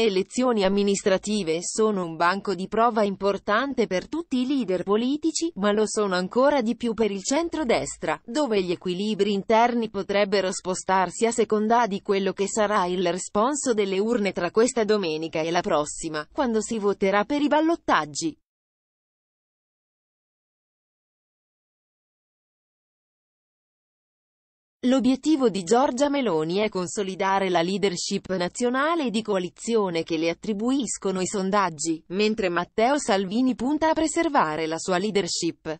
Le elezioni amministrative sono un banco di prova importante per tutti i leader politici, ma lo sono ancora di più per il centro-destra, dove gli equilibri interni potrebbero spostarsi a seconda di quello che sarà il responso delle urne tra questa domenica e la prossima, quando si voterà per i ballottaggi. L'obiettivo di Giorgia Meloni è consolidare la leadership nazionale e di coalizione che le attribuiscono i sondaggi, mentre Matteo Salvini punta a preservare la sua leadership.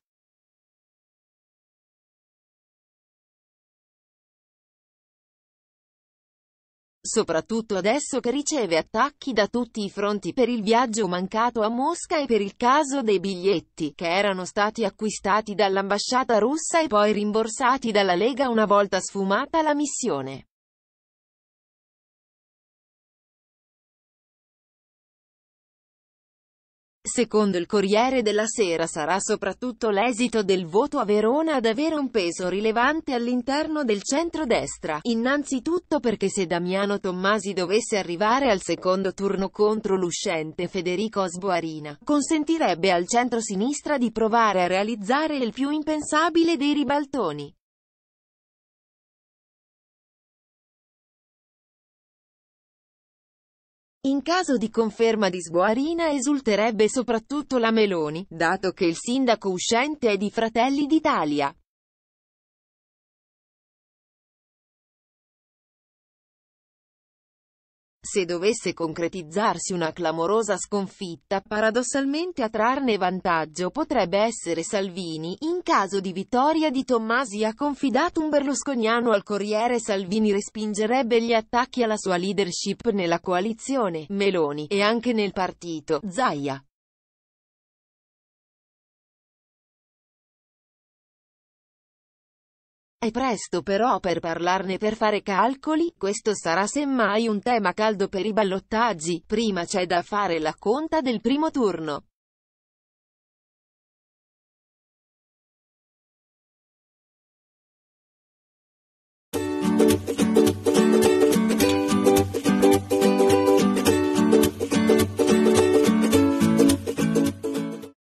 soprattutto adesso che riceve attacchi da tutti i fronti per il viaggio mancato a Mosca e per il caso dei biglietti, che erano stati acquistati dall'ambasciata russa e poi rimborsati dalla Lega una volta sfumata la missione. Secondo il Corriere della Sera sarà soprattutto l'esito del voto a Verona ad avere un peso rilevante all'interno del centro-destra, innanzitutto perché se Damiano Tommasi dovesse arrivare al secondo turno contro l'uscente Federico Sboarina, consentirebbe al centro-sinistra di provare a realizzare il più impensabile dei ribaltoni. In caso di conferma di Sguarina esulterebbe soprattutto la Meloni, dato che il sindaco uscente è di Fratelli d'Italia. Se dovesse concretizzarsi una clamorosa sconfitta, paradossalmente a trarne vantaggio potrebbe essere Salvini, in caso di vittoria di Tommasi ha confidato un berlusconiano al Corriere Salvini respingerebbe gli attacchi alla sua leadership nella coalizione, Meloni, e anche nel partito, Zaia. È presto però per parlarne per fare calcoli, questo sarà semmai un tema caldo per i ballottaggi, prima c'è da fare la conta del primo turno.